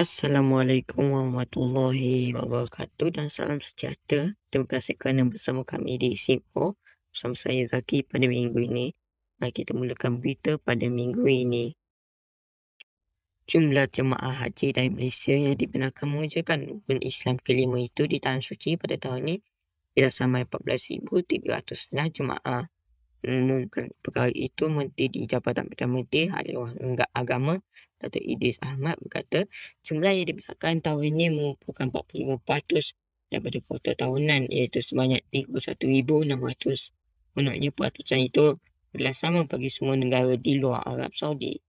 Assalamualaikum warahmatullahi wabarakatuh dan salam sejahtera. Terima kasih kerana bersama kami di SIPO bersama saya Zaki pada minggu ini. Mari kita mulakan berita pada minggu ini. Jumlah jemaah haji dari Malaysia yang dibenarkan mengerjakan rukun Islam kelima itu di Tanah Suci pada tahun ini ialah sampai 14,306 jemaah renungkan perkara itu Menteri di Jabatan Perdana Menteri Ahli enggak Agama Dato' Idris Ahmad berkata jumlah yang dibiarkan tahun ini merupakan 45% daripada kuota tahunan iaitu sebanyak 31,600 menurutnya peratusan itu adalah sama bagi semua negara di luar Arab Saudi.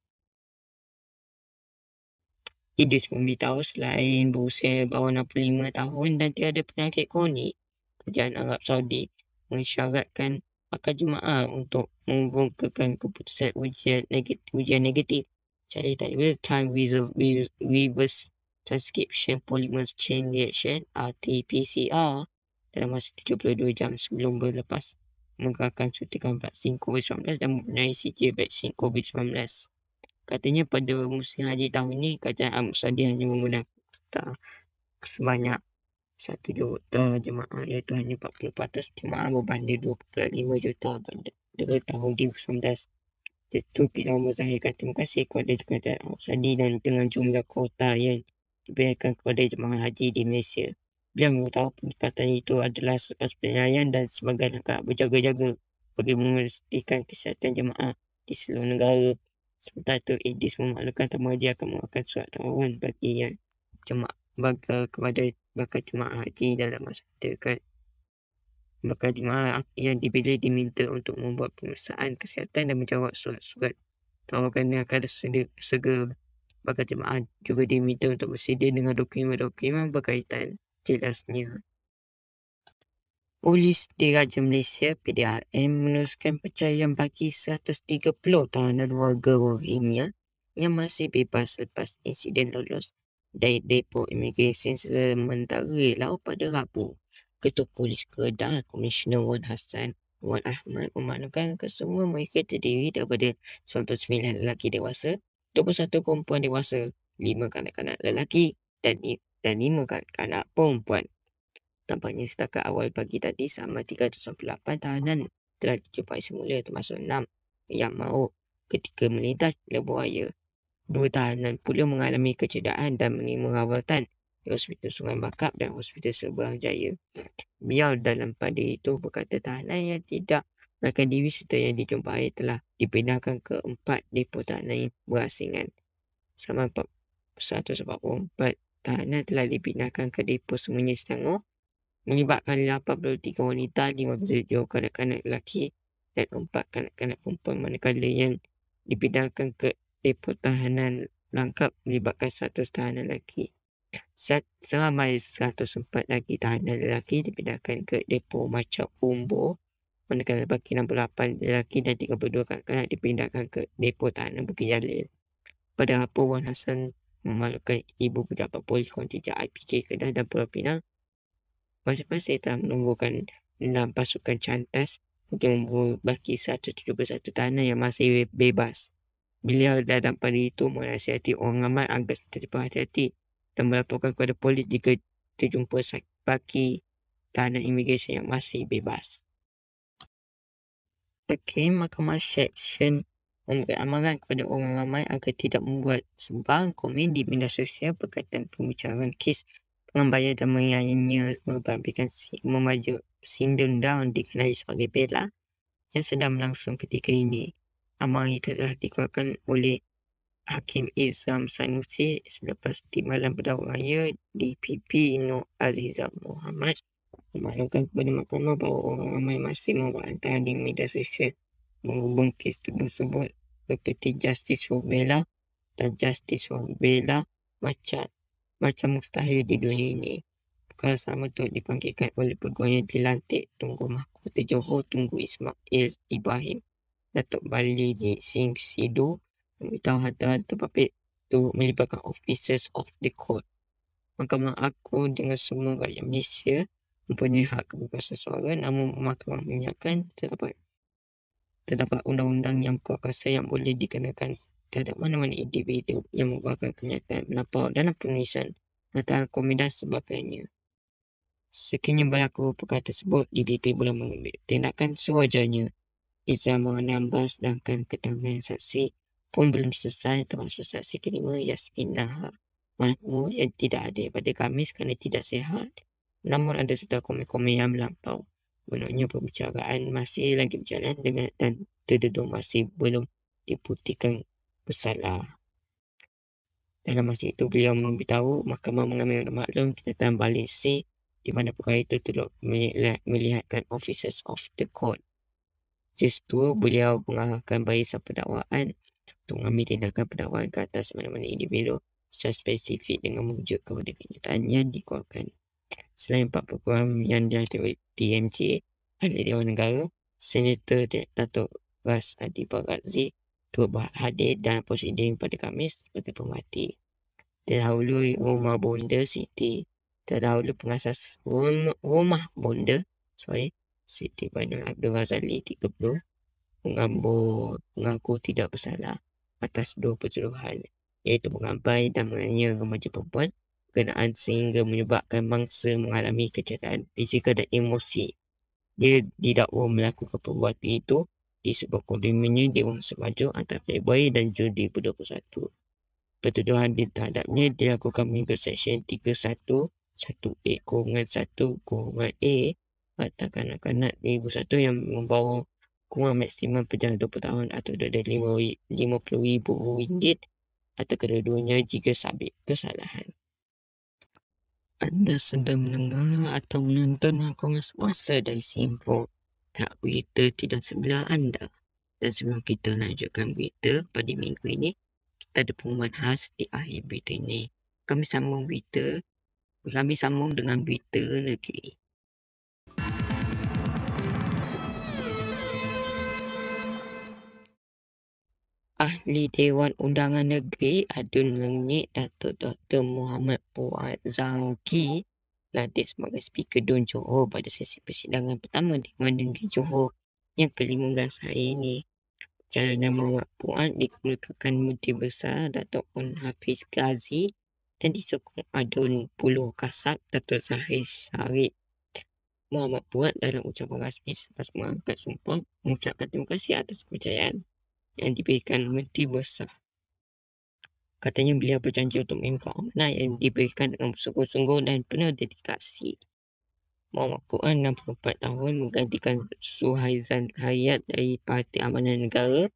Idris memberitahu selain berusia bawah 65 tahun dan tiada penyakit kronik, kerajaan Arab Saudi mensyaratkan maka Jumaat untuk mengumpulkan keputusan ujian negatif, ujian negatif cari tadi real time reverse transcription polymerase chain reaction RT-PCR dalam masa 72 jam sebelum berlepas menggunakan suntikan vaksin COVID-19 dan mempunyai CJ vaksin COVID-19. Katanya pada musim haji tahun ini, kajian Arab Saudi hanya menggunakan sebanyak 1 juta jemaah iaitu hanya 40% jemaah berbanding 2.5 juta dari tahun 2019. Itu Pilar Muzahir kata terima kasih kepada Kerajaan Arab Saudi dan dengan jumlah kuota yang diberikan kepada jemaah haji di Malaysia. Beliau mengetahui penyempatan itu adalah sebuah penyayang dan sebagai langkah berjaga-jaga bagi memastikan kesihatan jemaah di seluruh negara. Sementara itu, Idris memaklumkan tamu haji akan mengeluarkan surat tawaran bagi yang jemaah bagi kepada bakal jemaah haji dalam masa dekat. Bakal jemaah yang dipilih diminta untuk membuat pemeriksaan kesihatan dan menjawab surat-surat. Tawakannya akan segera. Bakal jemaah juga diminta untuk bersedia dengan dokumen-dokumen berkaitan jelasnya. Polis Diraja Malaysia PDRM meneruskan percayaan bagi 130 tahanan warga Rohingya yang masih bebas selepas insiden lolos dari Depok Immigration Sementara lalu pada Rabu. Ketua Polis Kedah, Komisioner Wan Hassan Wan Ahmad memaklumkan kesemua mereka terdiri daripada 99 lelaki dewasa, 21 perempuan dewasa, 5 kanak-kanak lelaki dan 5 kanak-kanak perempuan. Tampaknya setakat awal pagi tadi sama 398 tahanan telah dijumpai semula termasuk 6 yang mahu ketika melintas lebuh air. Dua tahanan pula mengalami kecederaan dan menerima rawatan di Hospital Sungai Bakap dan Hospital Seberang Jaya. Biar dalam pada itu berkata tahanan yang tidak akan diri serta yang dijumpai telah dipindahkan ke empat depo tahanan berasingan. Selama 144 tahanan telah dipindahkan ke depo semuanya setengah menyebabkan 83 wanita, 57 kanak-kanak lelaki dan 4 kanak-kanak perempuan manakala yang dipindahkan ke liput tahanan lengkap melibatkan 100 tahanan lelaki. Set seramai 104 lagi tahanan lelaki dipindahkan ke depo macam Umbo manakala baki 68 lelaki dan 32 kanak-kanak dipindahkan ke depo tahanan Bukit Jalil. Pada apa Wan Hassan memalukan ibu pejabat polis kontijen IPK Kedah dan Pulau Pinang, masing-masing telah menunggukan 6 pasukan cantas untuk membuat baki 171 tahanan yang masih bebas. Beliau dalam pada itu menasihati orang ramai agar tetap hati-hati dan melaporkan kepada polis jika terjumpa baki tahanan imigresen yang masih bebas. Okay, Mahkamah Section memberi amaran kepada orang ramai agar tidak membuat sebarang komen di media sosial berkaitan pembicaraan kes pengembaya dan menyayangnya membabitkan si, memajuk sindun down dikenali sebagai Bella yang sedang melangsung ketika ini amal ini telah dikeluarkan oleh Hakim Izam Sanusi selepas di malam berdawa di PP No Azizah Muhammad memaklumkan kepada mahkamah bahawa orang ramai masih membuat antara di media sosial berhubung kes tersebut seperti Justice Wabela dan Justice Wabela macam macam mustahil di dunia ini. Bukan sama itu dipanggilkan oleh peguamnya yang dilantik Tunggu Mahkota Johor Tunggu Ismail Ibrahim. Datuk Bali di Sing Sidu memberitahu harta-harta papik itu melibatkan officers of the court. Mahkamah aku dengan semua rakyat Malaysia mempunyai hak kebebasan suara namun mahkamah menyiapkan terdapat terdapat undang-undang yang kuat yang boleh dikenakan terhadap mana-mana individu yang merupakan kenyataan melampau dalam penulisan atau komedan sebagainya. Sekiranya berlaku perkara tersebut, DDT boleh mengambil tindakan sewajarnya. Izzah mengenang bas sedangkan ketangan saksi pun belum selesai termasuk saksi kelima Yasminah. Mahmu yang tidak ada pada Kamis kerana tidak sihat. Namun ada sudah komen-komen yang melampau. Menurutnya pembicaraan masih lagi berjalan dengan dan terdedung masih belum diputihkan bersalah. Dalam masa itu beliau memberitahu mahkamah mengambil maklum kenyataan balik C di mana perkara itu teruk melihatkan officers of the court. Kes tu beliau mengarahkan bayi sampai dakwaan untuk mengambil tindakan pendakwaan ke atas mana-mana individu secara spesifik dengan merujuk kepada kenyataan yang dikeluarkan. Selain empat program yang diaktifkan TMJ, ahli Dewan Negara, Senator Datuk Ras Adi Baratzi turut hadir dalam prosiding pada Kamis sebagai pemati. Terdahulu rumah bonda Siti, terdahulu pengasas rumah, rumah bonda, sorry, Siti Bainul Abdul Ghazali 30 mengambo mengaku tidak bersalah atas dua pertuduhan iaitu mengambai dan menganiaya remaja perempuan kenaan sehingga menyebabkan mangsa mengalami kecederaan fizikal dan emosi. Dia didakwa melakukan perbuatan itu di sebuah kondiminya di ruang semaju antara Februari dan judi Juni 2021. Pertuduhan terhadapnya dilakukan mengikut Seksyen 3118-1-A Fakta kanak-kanak 2001 yang membawa kurang maksimum perjalanan 20 tahun atau dari rm ribu ringgit atau kedua-duanya jika sabit kesalahan. Anda sedang mendengar atau menonton hakongan suasa dari Simpo. Tak berita tidak sebelah anda. Dan sebelum kita lanjutkan berita pada minggu ini, kita ada pengumuman khas di akhir berita ini. Kami sambung berita, kami sambung dengan berita negeri. Ahli Dewan Undangan Negeri Adun Lengit Datuk Dr. Muhammad Puat Zaki Latif sebagai speaker Dun Johor pada sesi persidangan pertama Dewan Negeri Johor yang ke-15 hari ini. Jalan Muhammad Puat dikemukakan Menteri Besar Datuk Un Hafiz Ghazi dan disokong Adun Puluh Kasab Datuk Zahir Syarif. Muhammad Puat dalam ucapan rasmi selepas mengangkat sumpah mengucapkan terima kasih atas kepercayaan yang diberikan Menteri Besar. Katanya beliau berjanji untuk memimpin amanah yang diberikan dengan sungguh-sungguh dan penuh dedikasi. Muhammad Quran 64 tahun menggantikan Suhaizan Hayat dari Parti Amanah Negara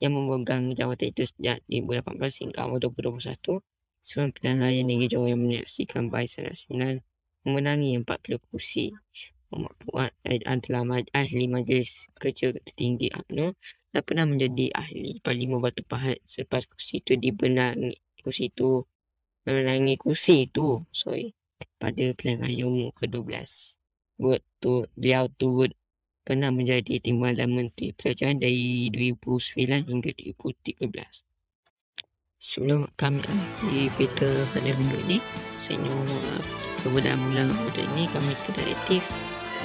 yang memegang jawatan itu sejak 2018 hingga 2021 sebelum pilihan raya negeri Jawa yang menyaksikan Baisan Nasional memenangi 40 kursi. Muhammad Puan adalah ahli majlis kerja tertinggi UMNO tak pernah menjadi ahli paling batu pahat selepas kursi itu dibenangi kursi itu menangi kursi itu sorry pada pelanggan umur ke-12 Wood tu beliau tu Wood pernah menjadi timbalan menteri pelajaran dari 2009 hingga 2013 sebelum kami di Peter pada minggu ini senyum kemudian mula-mula ini kami kreatif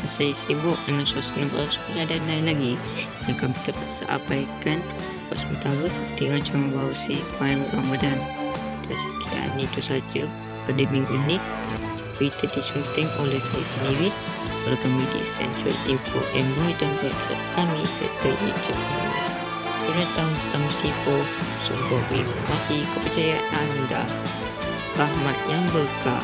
saya sibuk dengan sosial media dan lain lagi. Jangan kita abaikan pas sementara seperti rancangan baru si Puan Ramadan. Dan sekian itu saja pada minggu ini. Berita disunting oleh saya sendiri. Kalau kami di Central Info MY dan berikut kami serta YouTube kami. Kena tahu tentang SIPO, sumber informasi kepercayaan anda. Rahmat yang berkah.